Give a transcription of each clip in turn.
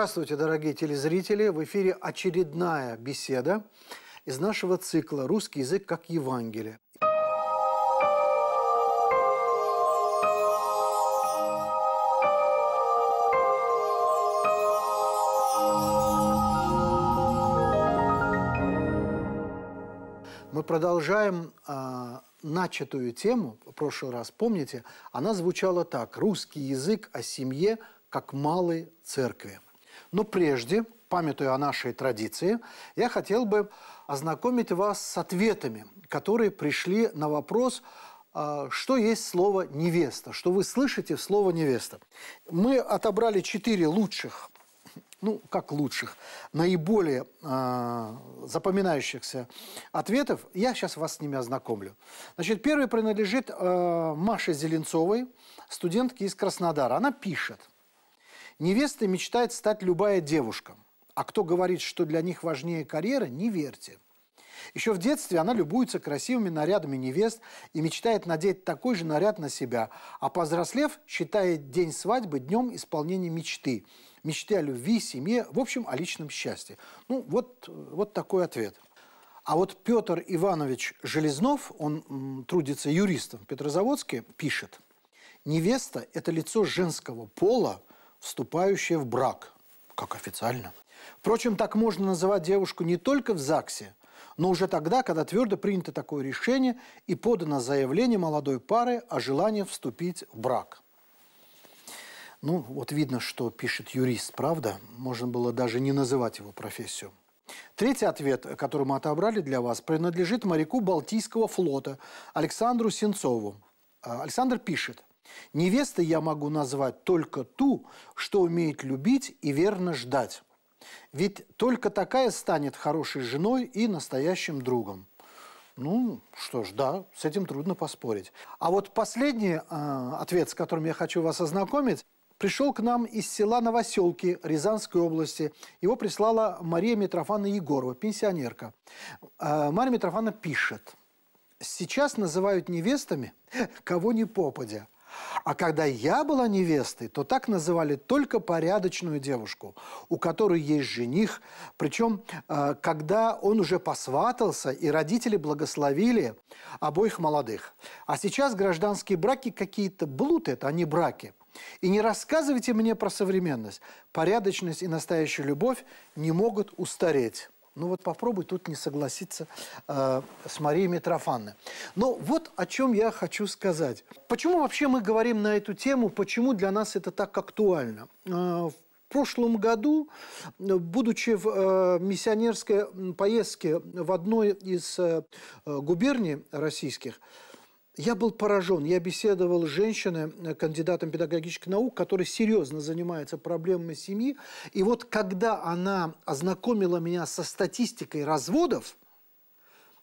Здравствуйте, дорогие телезрители! В эфире очередная беседа из нашего цикла «Русский язык как Евангелие». Мы продолжаем э, начатую тему в прошлый раз. Помните, она звучала так: русский язык о семье как малой церкви. Но прежде, памятуя о нашей традиции, я хотел бы ознакомить вас с ответами, которые пришли на вопрос, а, что есть слово «невеста», что вы слышите в слово «невеста». Мы отобрали четыре лучших, ну, как лучших, наиболее э, запоминающихся ответов. Я сейчас вас с ними ознакомлю. Значит, первый принадлежит э, Маше Зеленцовой, студентке из Краснодара. Она пишет – Невестой мечтает стать любая девушка. А кто говорит, что для них важнее карьера, не верьте. Еще в детстве она любуется красивыми нарядами невест и мечтает надеть такой же наряд на себя, а повзрослев, считает день свадьбы днем исполнения мечты. Мечты о любви, семье, в общем, о личном счастье. Ну, вот, вот такой ответ. А вот Петр Иванович Железнов, он м, трудится юристом в Петрозаводске, пишет, «Невеста – это лицо женского пола, вступающая в брак. Как официально. Впрочем, так можно называть девушку не только в ЗАГСе, но уже тогда, когда твердо принято такое решение и подано заявление молодой пары о желании вступить в брак. Ну, вот видно, что пишет юрист, правда? Можно было даже не называть его профессию. Третий ответ, который мы отобрали для вас, принадлежит моряку Балтийского флота Александру Сенцову. Александр пишет. Невестой я могу назвать только ту, что умеет любить и верно ждать. Ведь только такая станет хорошей женой и настоящим другом. Ну, что ж, да, с этим трудно поспорить. А вот последний э, ответ, с которым я хочу вас ознакомить, пришел к нам из села Новоселки Рязанской области. Его прислала Мария Митрофана Егорова, пенсионерка. Э, а, Мария Митрофана пишет. «Сейчас называют невестами, кого не попадя». А когда я была невестой, то так называли только порядочную девушку, у которой есть жених. Причем, э, когда он уже посватался, и родители благословили обоих молодых. А сейчас гражданские браки какие-то блуд это, а не браки. И не рассказывайте мне про современность. Порядочность и настоящая любовь не могут устареть. Ну вот попробуй тут не согласиться э, с Марией Митрофанной. Но вот о чем я хочу сказать. Почему вообще мы говорим на эту тему, почему для нас это так актуально? Э, в прошлом году, будучи в э, миссионерской поездке в одной из э, губерний российских, я был поражен. Я беседовал с женщиной, э, кандидатом педагогических наук, которая серьезно занимается проблемами семьи. И вот когда она ознакомила меня со статистикой разводов,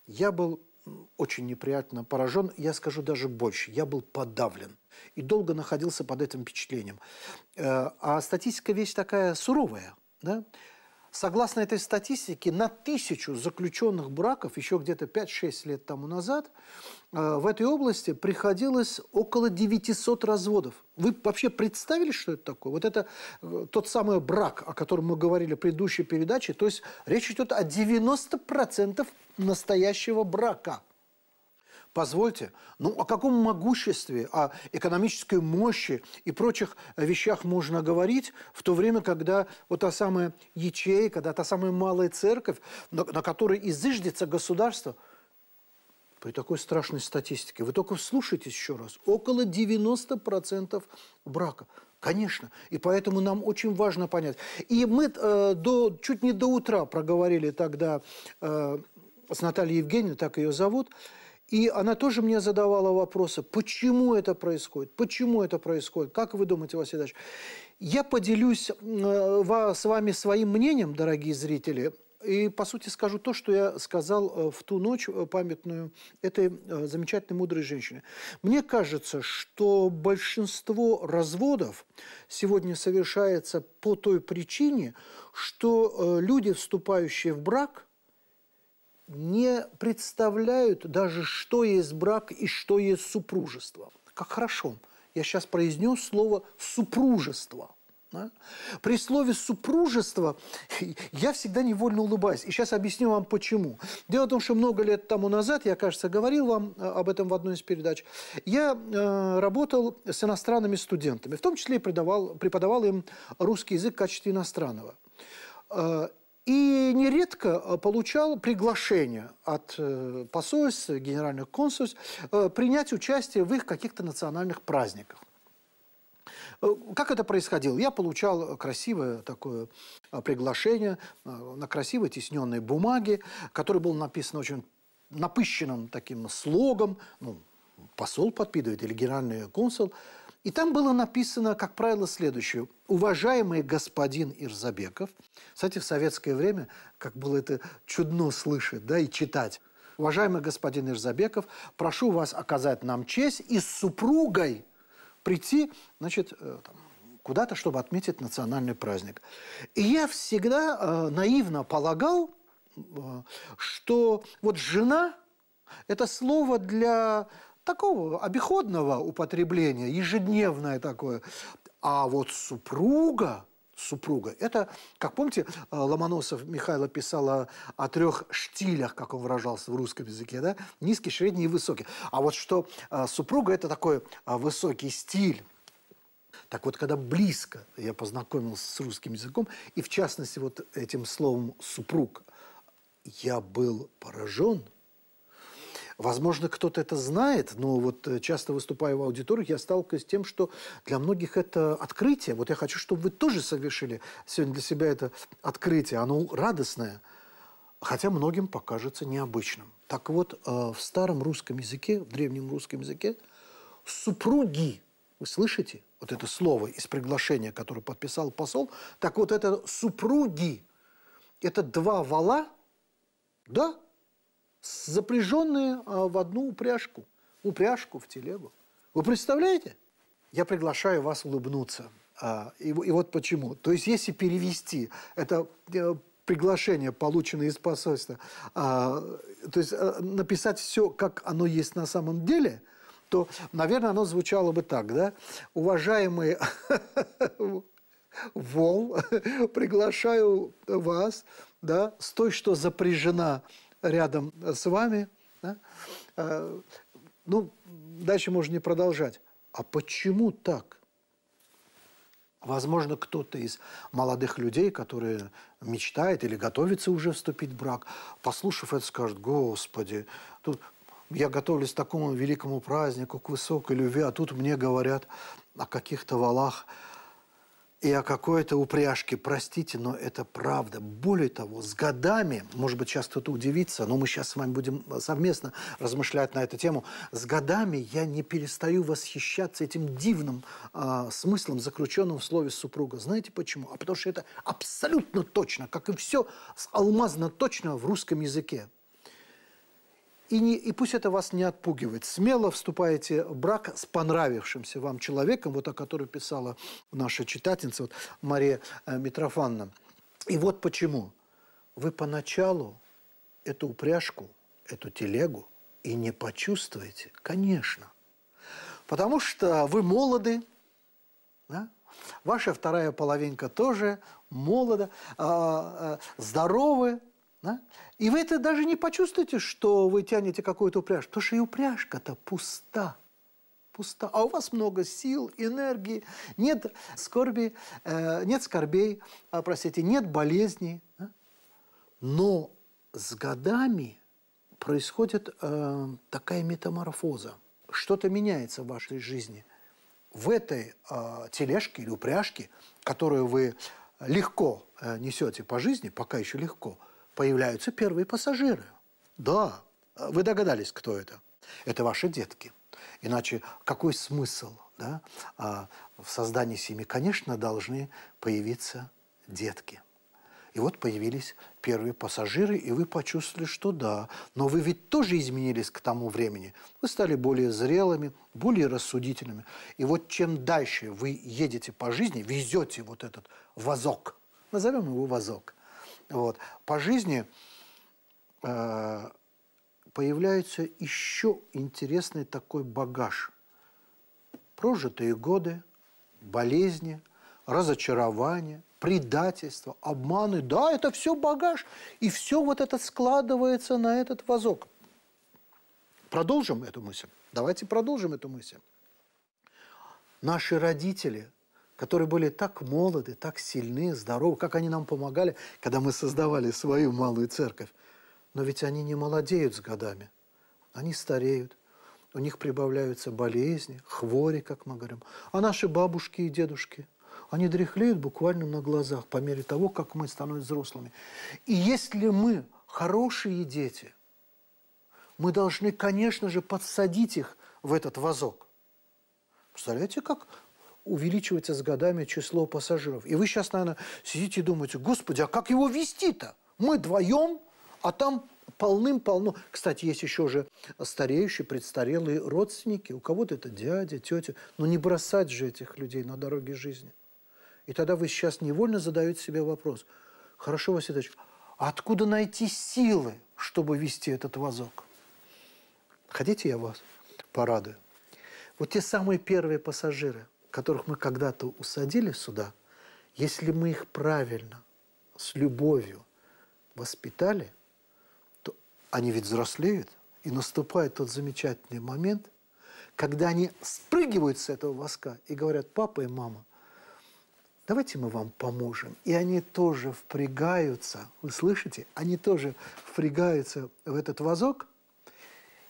я был очень неприятно поражен, я скажу даже больше, я был подавлен и долго находился под этим впечатлением. Э, а статистика вещь такая суровая, да? Согласно этой статистике, на тысячу заключенных браков еще где-то 5-6 лет тому назад э, в этой области приходилось около 900 разводов. Вы вообще представили, что это такое? Вот это э, тот самый брак, о котором мы говорили в предыдущей передаче. То есть речь идет о 90% настоящего брака – Позвольте, ну о каком могуществе, о экономической мощи и прочих вещах можно говорить, в то время, когда вот та самая ячейка, да, та самая малая церковь, на, на которой изыждется государство, при такой страшной статистике, вы только вслушайтесь еще раз, около 90% брака. Конечно. И поэтому нам очень важно понять. И мы э, до, чуть не до утра проговорили тогда э, с Натальей Евгеньевной, так ее зовут, и она тоже мне задавала вопросы, почему это происходит, почему это происходит, как вы думаете, Василий Ильич? Я поделюсь э, с вами своим мнением, дорогие зрители, и, по сути, скажу то, что я сказал э, в ту ночь э, памятную этой замечательной мудрой женщине. Мне кажется, что большинство разводов сегодня совершается по той причине, что люди, вступающие в брак, не представляют даже, что есть брак и что есть супружество. Как хорошо. Я сейчас произнес слово «супружество». Да? При слове «супружество» я всегда невольно улыбаюсь. И сейчас объясню вам, почему. Дело в том, что много лет тому назад, я, кажется, говорил вам э, об этом в одной из передач, я э, работал с иностранными студентами, в том числе и преподавал, преподавал им русский язык в качестве иностранного. Э, и нередко э, получал приглашение от э, посольств, генеральных консульств э, принять участие в их каких-то национальных праздниках. Как это происходило? Я получал красивое такое приглашение на красивой тисненной бумаге, который был написан очень напыщенным таким слогом, ну, посол подпитывает или генеральный консул – и там было написано, как правило, следующее. «Уважаемый господин Ирзабеков...» Кстати, в советское время, как было это чудно слышать да, и читать. «Уважаемый господин Ирзабеков, прошу вас оказать нам честь и с супругой прийти значит, э, куда-то, чтобы отметить национальный праздник». И я всегда э, наивно полагал, э, что вот «жена» – это слово для такого обиходного употребления, ежедневное такое. А вот супруга, супруга, это, как помните, э, Ломоносов Михайло писал о, о трех штилях, как он выражался в русском языке, да? Низкий, средний и высокий. А вот что э, супруга – это такой э, высокий стиль, так вот, когда близко я познакомился с русским языком, и в частности вот этим словом «супруг», я был поражен – Возможно, кто-то это знает, но вот э, часто выступая в аудиториях, я сталкиваюсь с тем, что для многих это открытие. Вот я хочу, чтобы вы тоже совершили сегодня для себя это открытие. Оно радостное, хотя многим покажется необычным. Так вот, э, в старом русском языке, в древнем русском языке, супруги, вы слышите вот это слово из приглашения, которое подписал посол, так вот это супруги, это два вала, да, запряженные а, в одну упряжку, упряжку в телегу. Вы представляете? Я приглашаю вас улыбнуться. А, и, и вот почему. То есть, если перевести это э, приглашение, полученное из посольства, а, то есть э, написать все, как оно есть на самом деле, то, наверное, оно звучало бы так, да? Уважаемые Вол, приглашаю вас, да, с той, что запряжена рядом с вами. Да? А, ну, дальше можно не продолжать. А почему так? Возможно, кто-то из молодых людей, которые мечтает или готовится уже вступить в брак, послушав это, скажет, «Господи, тут я готовлюсь к такому великому празднику, к высокой любви, а тут мне говорят о каких-то валах, и о какой-то упряжке. Простите, но это правда. Более того, с годами, может быть, сейчас кто-то удивится, но мы сейчас с вами будем э, совместно размышлять на эту тему, с годами я не перестаю восхищаться этим дивным э, смыслом, заключенным в слове «супруга». Знаете почему? А потому что это абсолютно точно, как и все алмазно точно в русском языке. И, не, и пусть это вас не отпугивает. Смело вступаете в брак с понравившимся вам человеком, вот о котором писала наша читательница вот Мария э, Митрофановна. И вот почему. Вы поначалу эту упряжку, эту телегу и не почувствуете, конечно. Потому что вы молоды, да? ваша вторая половинка тоже молода, а, а, здоровы, да? И вы это даже не почувствуете, что вы тянете какую-то упряжку, потому что и упряжка-то пуста. Пуста. А у вас много сил, энергии, нет скорби, э, нет скорбей, а, простите, нет болезней. Да? Но с годами происходит э, такая метаморфоза. Что-то меняется в вашей жизни. В этой э, тележке или упряжке, которую вы легко э, несете по жизни, пока еще легко – появляются первые пассажиры. Да, вы догадались, кто это. Это ваши детки. Иначе какой смысл да? А в создании семьи? Конечно, должны появиться детки. И вот появились первые пассажиры, и вы почувствовали, что да. Но вы ведь тоже изменились к тому времени. Вы стали более зрелыми, более рассудительными. И вот чем дальше вы едете по жизни, везете вот этот вазок, назовем его вазок, вот. По жизни э, появляется еще интересный такой багаж. Прожитые годы, болезни, разочарования, предательства, обманы. Да, это все багаж. И все вот это складывается на этот вазок. Продолжим эту мысль. Давайте продолжим эту мысль. Наши родители – которые были так молоды, так сильны, здоровы, как они нам помогали, когда мы создавали свою малую церковь. Но ведь они не молодеют с годами, они стареют, у них прибавляются болезни, хвори, как мы говорим. А наши бабушки и дедушки, они дряхлеют буквально на глазах по мере того, как мы становимся взрослыми. И если мы хорошие дети, мы должны, конечно же, подсадить их в этот вазок. Представляете, как увеличивается с годами число пассажиров. И вы сейчас, наверное, сидите и думаете, господи, а как его вести-то? Мы вдвоем, а там полным-полно. Кстати, есть еще же стареющие, предстарелые родственники. У кого-то это дядя, тетя. Но не бросать же этих людей на дороге жизни. И тогда вы сейчас невольно задаете себе вопрос. Хорошо, Василий Ильич, а откуда найти силы, чтобы вести этот вазок? Хотите, я вас порадую? Вот те самые первые пассажиры – которых мы когда-то усадили сюда, если мы их правильно, с любовью воспитали, то они ведь взрослеют, и наступает тот замечательный момент, когда они спрыгивают с этого воска и говорят, папа и мама, давайте мы вам поможем. И они тоже впрягаются, вы слышите, они тоже впрягаются в этот вазок,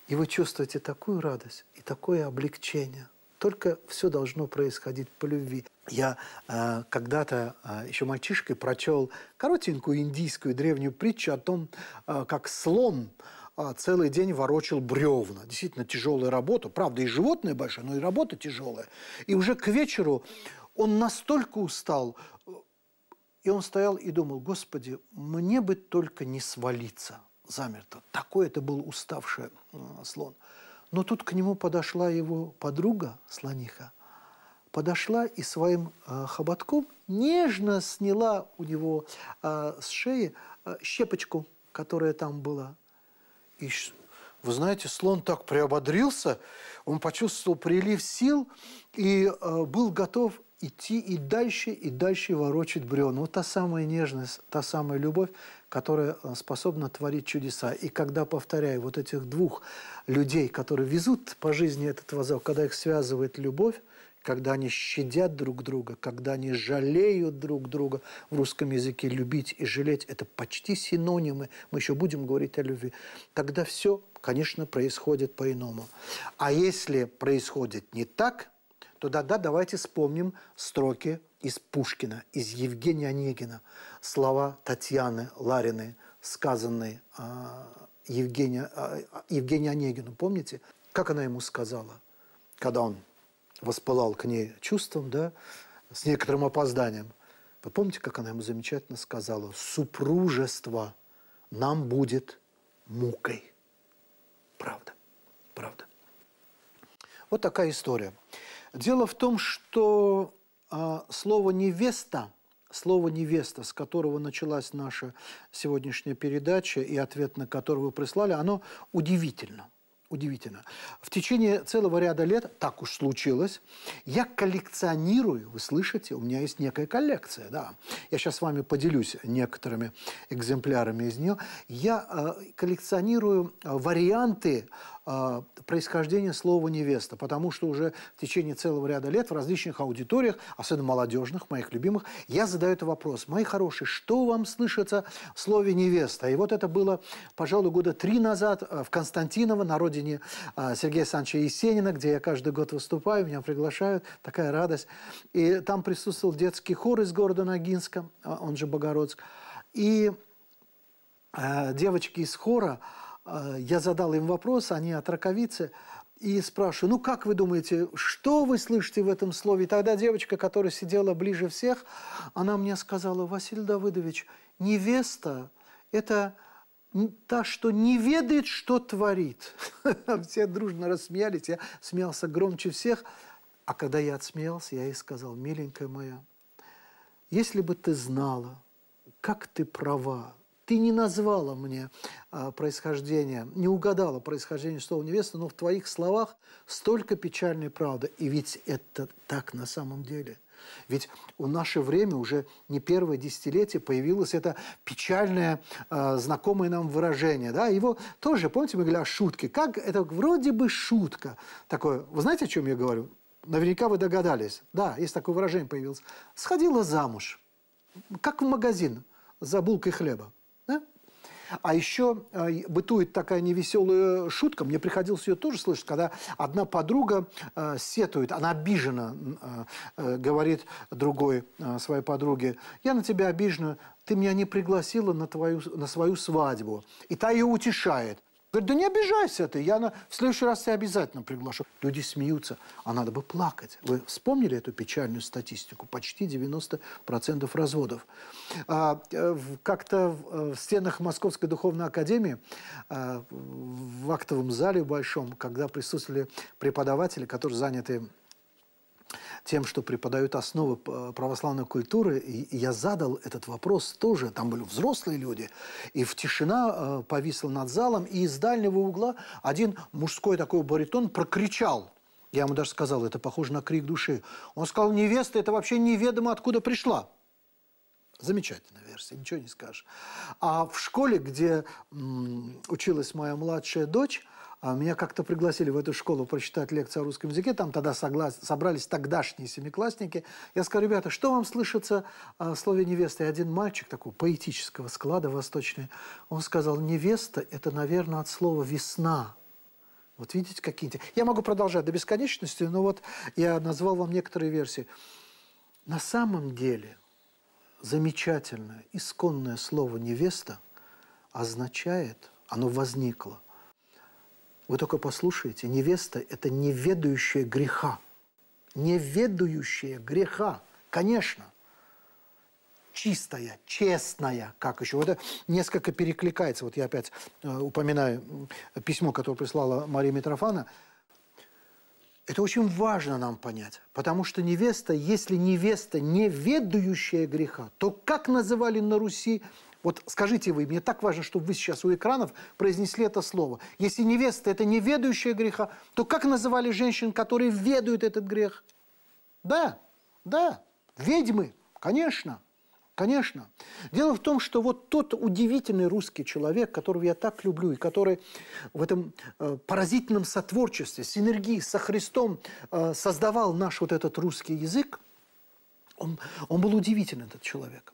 и вы чувствуете такую радость и такое облегчение – только все должно происходить по любви. Я э, когда-то э, еще мальчишкой прочел коротенькую индийскую древнюю притчу о том, э, как слон э, целый день ворочил бревна. Действительно тяжелая работа. Правда, и животное большое, но и работа тяжелая. И уже к вечеру он настолько устал, и он стоял и думал, «Господи, мне бы только не свалиться» замерто. Такой это был уставший э, слон. Но тут к нему подошла его подруга, слониха, подошла и своим э, хоботком нежно сняла у него э, с шеи э, щепочку, которая там была. И, вы знаете, слон так приободрился, он почувствовал прилив сил и э, был готов идти и дальше, и дальше ворочать бревна. Вот та самая нежность, та самая любовь, которая э, способна творить чудеса. И когда, повторяю, вот этих двух людей, которые везут по жизни этот вазок, когда их связывает любовь, когда они щадят друг друга, когда они жалеют друг друга. В русском языке любить и жалеть – это почти синонимы. Мы еще будем говорить о любви. Тогда все, конечно, происходит по-иному. А если происходит не так, то да-да, давайте вспомним строки из Пушкина, из Евгения Онегина, слова Татьяны Лариной, сказанные а, Евгения, а, Евгению Онегину. Помните, как она ему сказала, когда он воспылал к ней чувством, да, с некоторым опозданием. Вы помните, как она ему замечательно сказала? «Супружество нам будет мукой». Правда, правда. Вот такая история. Дело в том, что а, слово «невеста», слово «невеста», с которого началась наша сегодняшняя передача и ответ на который вы прислали, оно удивительно – удивительно. В течение целого ряда лет, так уж случилось, я коллекционирую, вы слышите, у меня есть некая коллекция, да. Я сейчас с вами поделюсь некоторыми экземплярами из нее. Я э, коллекционирую э, варианты э, происхождения слова «невеста», потому что уже в течение целого ряда лет в различных аудиториях, особенно молодежных, моих любимых, я задаю этот вопрос. Мои хорошие, что вам слышится в слове «невеста»? И вот это было, пожалуй, года три назад э, в Константиново, народе родине а, Сергея Санча Есенина, где я каждый год выступаю, меня приглашают, такая радость. И там присутствовал детский хор из города Ногинска, а, он же Богородск. И а, девочки из хора, я задал им вопрос, они от раковицы, и спрашиваю, ну как вы думаете, что вы слышите в этом слове? И тогда девочка, которая сидела ближе всех, она мне сказала, Василий Давыдович, невеста – это та, что не ведает, что творит. Все дружно рассмеялись, я смеялся громче всех. А когда я отсмеялся, я ей сказал, миленькая моя, если бы ты знала, как ты права, ты не назвала мне а, происхождение, не угадала происхождение слова невесты, но в твоих словах столько печальной правды. И ведь это так на самом деле – ведь у наше время уже не первое десятилетие появилось это печальное, э, знакомое нам выражение. Да? Его тоже, помните, мы говорили о шутке. Как это вроде бы шутка. Такое, вы знаете, о чем я говорю? Наверняка вы догадались. Да, есть такое выражение появилось. Сходила замуж. Как в магазин за булкой хлеба. А еще э, бытует такая невеселая шутка, мне приходилось ее тоже слышать, когда одна подруга э, сетует, она обижена, э, говорит другой своей подруге, я на тебя обижена, ты меня не пригласила на, твою, на свою свадьбу. И та ее утешает. Говорит, да не обижайся ты, я на... в следующий раз тебя обязательно приглашу. Люди смеются, а надо бы плакать. Вы вспомнили эту печальную статистику? Почти 90% разводов. А, э, как-то э, в стенах Московской духовной академии, а, в актовом зале большом, когда присутствовали преподаватели, которые заняты тем, что преподают основы э, православной культуры, и я задал этот вопрос тоже. Там были взрослые люди, и в тишина э, повисла над залом, и из дальнего угла один мужской такой баритон прокричал. Я ему даже сказал, это похоже на крик души. Он сказал, невеста, это вообще неведомо откуда пришла. Замечательная версия, ничего не скажешь. А в школе, где м, училась моя младшая дочь, а меня как-то пригласили в эту школу прочитать лекцию о русском языке. Там тогда соглас... собрались тогдашние семиклассники. Я сказал, ребята, что вам слышится а, в слове «невеста»? И один мальчик такого поэтического склада восточный, он сказал, «невеста» — это, наверное, от слова «весна». Вот видите, какие-то... Я могу продолжать до бесконечности, но вот я назвал вам некоторые версии. На самом деле замечательное, исконное слово «невеста» означает, оно возникло вы только послушайте, невеста – это неведающая греха. Неведающая греха, конечно. Чистая, честная, как еще. Это несколько перекликается. Вот я опять э, упоминаю письмо, которое прислала Мария Митрофана. Это очень важно нам понять, потому что невеста, если невеста неведающая греха, то как называли на Руси вот скажите вы, мне так важно, чтобы вы сейчас у экранов произнесли это слово. Если невеста – это неведающая греха, то как называли женщин, которые ведают этот грех? Да, да, ведьмы, конечно, конечно. Дело в том, что вот тот удивительный русский человек, которого я так люблю, и который в этом э, поразительном сотворчестве, синергии со Христом э, создавал наш вот этот русский язык, он, он был удивителен, этот человек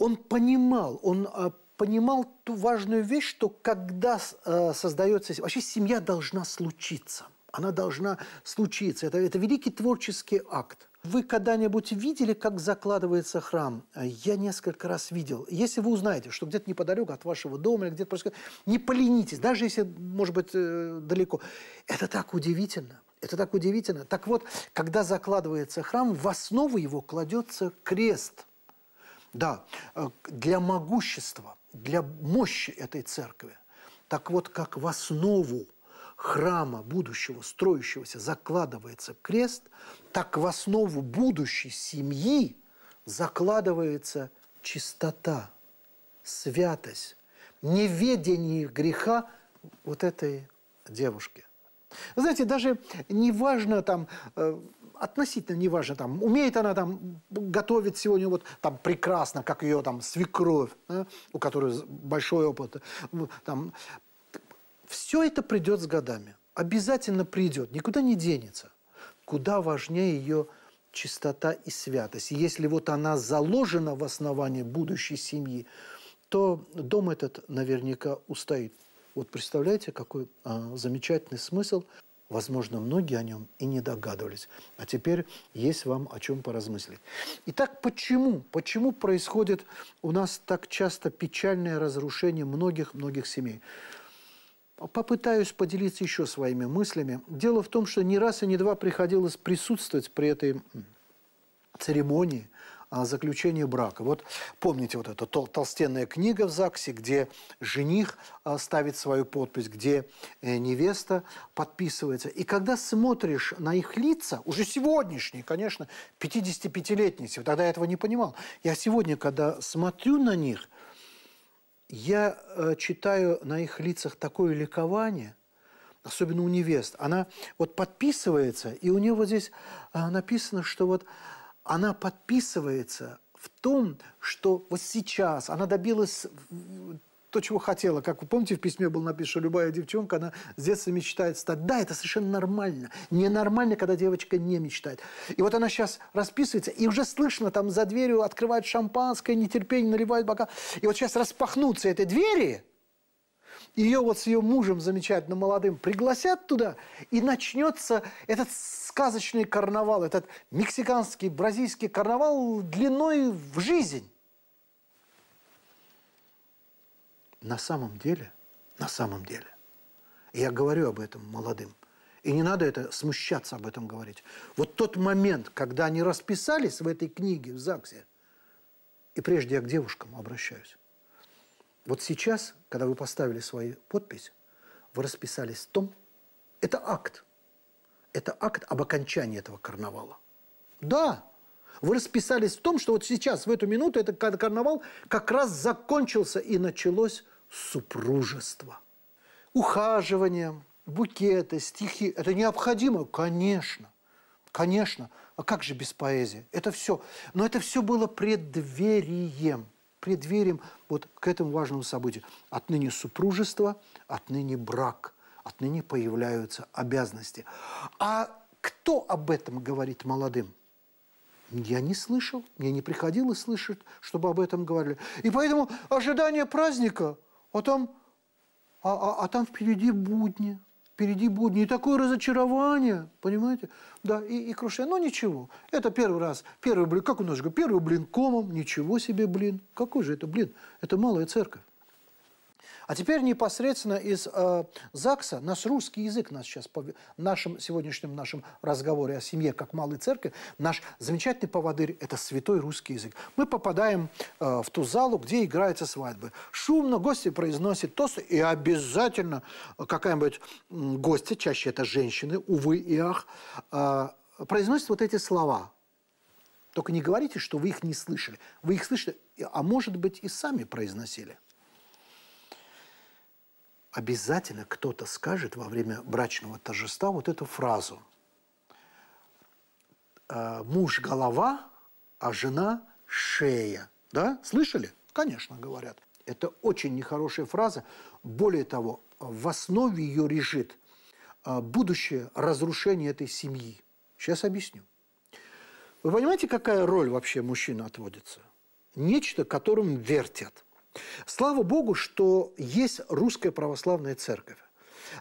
он понимал, он а, понимал ту важную вещь, что когда э, создается... Вообще семья должна случиться. Она должна случиться. Это, это великий творческий акт. Вы когда-нибудь видели, как закладывается храм? Я несколько раз видел. Если вы узнаете, что где-то неподалеку от вашего дома или где-то просто не поленитесь, даже если, может быть, э, далеко. Это так удивительно. Это так удивительно. Так вот, когда закладывается храм, в основу его кладется крест – да, э, для могущества, для мощи этой церкви. Так вот, как в основу храма будущего, строящегося, закладывается крест, так в основу будущей семьи закладывается чистота, святость, неведение греха вот этой девушки. Знаете, даже не важно там э, относительно неважно, там, умеет она там готовить сегодня вот там прекрасно, как ее там свекровь, да, у которой большой опыт, ну, там, все это придет с годами. Обязательно придет, никуда не денется. Куда важнее ее чистота и святость. если вот она заложена в основании будущей семьи, то дом этот наверняка устоит. Вот представляете, какой а, замечательный смысл Возможно, многие о нем и не догадывались. А теперь есть вам о чем поразмыслить. Итак, почему? Почему происходит у нас так часто печальное разрушение многих-многих семей? Попытаюсь поделиться еще своими мыслями. Дело в том, что не раз и не два приходилось присутствовать при этой церемонии, заключению брака. Вот помните вот эта тол толстенная книга в ЗАГСе, где жених а, ставит свою подпись, где э, невеста подписывается. И когда смотришь на их лица, уже сегодняшние, конечно, 55-летницы, тогда я этого не понимал. Я сегодня, когда смотрю на них, я э, читаю на их лицах такое ликование, особенно у невест. Она вот подписывается, и у нее вот здесь а, написано, что вот она подписывается в том, что вот сейчас она добилась э, то, чего хотела. Как вы помните, в письме было написано, что любая девчонка, она с детства мечтает стать. Да, это совершенно нормально. Ненормально, когда девочка не мечтает. И вот она сейчас расписывается, и уже слышно, там за дверью открывают шампанское, нетерпение наливают бока. И вот сейчас распахнутся эти двери – ее вот с ее мужем замечательно молодым пригласят туда, и начнется этот сказочный карнавал, этот мексиканский, бразильский карнавал длиной в жизнь. На самом деле, на самом деле, я говорю об этом молодым, и не надо это смущаться об этом говорить. Вот тот момент, когда они расписались в этой книге в ЗАГСе, и прежде я к девушкам обращаюсь, вот сейчас, когда вы поставили свою подпись, вы расписались в том, это акт. Это акт об окончании этого карнавала. Да, вы расписались в том, что вот сейчас, в эту минуту, этот карнавал как раз закончился и началось супружество. Ухаживание, букеты, стихи – это необходимо, конечно. Конечно. А как же без поэзии? Это все. Но это все было преддверием преддверием вот к этому важному событию. Отныне супружество, отныне брак, отныне появляются обязанности. А кто об этом говорит молодым? Я не слышал, мне не приходилось слышать, чтобы об этом говорили. И поэтому ожидание праздника, а там, а, а, а там впереди будни – впереди будет не такое разочарование, понимаете? Да, и, и крушение. Ну, ничего. Это первый раз. Первый блин, как у нас же, первый блин комом. Ничего себе блин. Какой же это блин? Это малая церковь. А теперь непосредственно из э, ЗАГСа нас русский язык нас сейчас по нашем сегодняшнем нашем разговоре о семье как малой церкви, наш замечательный поводырь – это святой русский язык. Мы попадаем э, в ту залу, где играются свадьбы. Шумно гости произносят тост, и обязательно э, какая-нибудь гостья, чаще это женщины, увы и ах, э, произносит вот эти слова. Только не говорите, что вы их не слышали. Вы их слышали, а может быть и сами произносили обязательно кто-то скажет во время брачного торжества вот эту фразу. «Э, муж – голова, а жена – шея. Да? Слышали? Конечно, говорят. Это очень нехорошая фраза. Более того, в основе ее лежит э, будущее разрушение этой семьи. Сейчас объясню. Вы понимаете, какая роль вообще мужчина отводится? Нечто, которым вертят – Слава Богу, что есть русская православная церковь.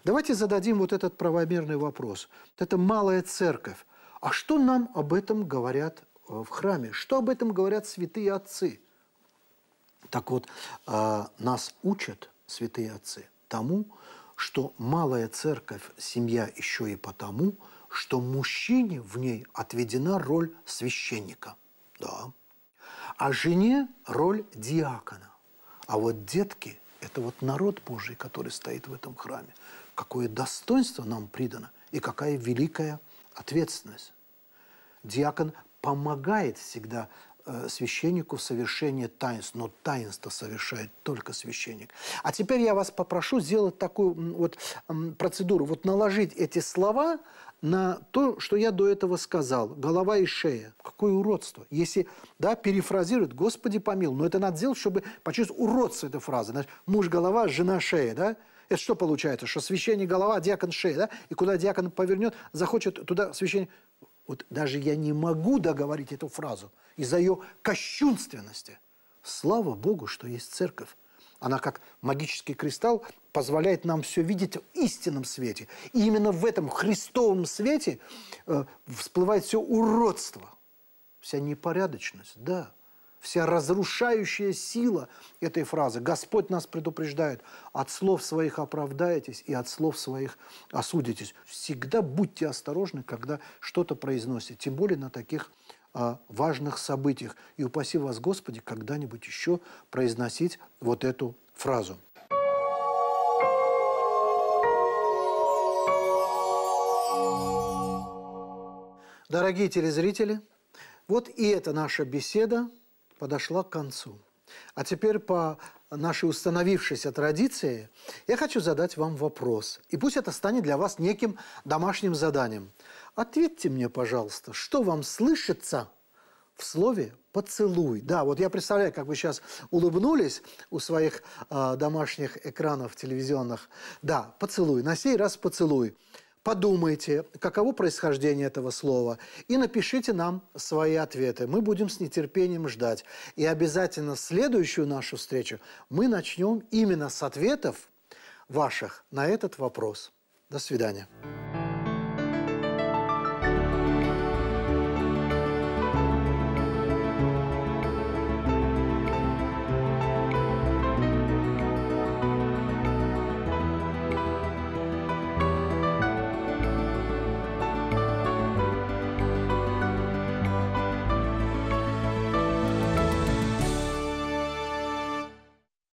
Давайте зададим вот этот правомерный вопрос. Это малая церковь. А что нам об этом говорят э, в храме? Что об этом говорят святые отцы? Так вот, э, нас учат святые отцы тому, что малая церковь – семья еще и потому, что мужчине в ней отведена роль священника, да, а жене – роль диакона. А вот детки – это вот народ Божий, который стоит в этом храме. Какое достоинство нам придано и какая великая ответственность. Диакон помогает всегда Э, священнику в совершении таинств, но таинство совершает только священник. А теперь я вас попрошу сделать такую вот процедуру, вот наложить эти слова на то, что я до этого сказал. Голова и шея. Какое уродство. Если, да, перефразируют, Господи помил, но это надо сделать, чтобы почувствовать уродство этой фразы. Значит, муж голова, жена шея, да? Это что получается? Что священник голова, диакон шея, да? И куда диакон повернет, захочет, туда священник... Вот даже я не могу договорить эту фразу из-за ее кощунственности. Слава Богу, что есть церковь. Она как магический кристалл позволяет нам все видеть в истинном свете. И именно в этом христовом свете э, всплывает все уродство, вся непорядочность, да вся разрушающая сила этой фразы. Господь нас предупреждает, от слов своих оправдаетесь и от слов своих осудитесь. Всегда будьте осторожны, когда что-то произносите, тем более на таких а, важных событиях. И упаси вас, Господи, когда-нибудь еще произносить вот эту фразу. Дорогие телезрители, вот и эта наша беседа подошла к концу. А теперь по нашей установившейся традиции я хочу задать вам вопрос. И пусть это станет для вас неким домашним заданием. Ответьте мне, пожалуйста, что вам слышится в слове «поцелуй». Да, вот я представляю, как вы сейчас улыбнулись у своих э, домашних экранов телевизионных. Да, поцелуй. На сей раз поцелуй подумайте, каково происхождение этого слова, и напишите нам свои ответы. Мы будем с нетерпением ждать. И обязательно следующую нашу встречу мы начнем именно с ответов ваших на этот вопрос. До свидания.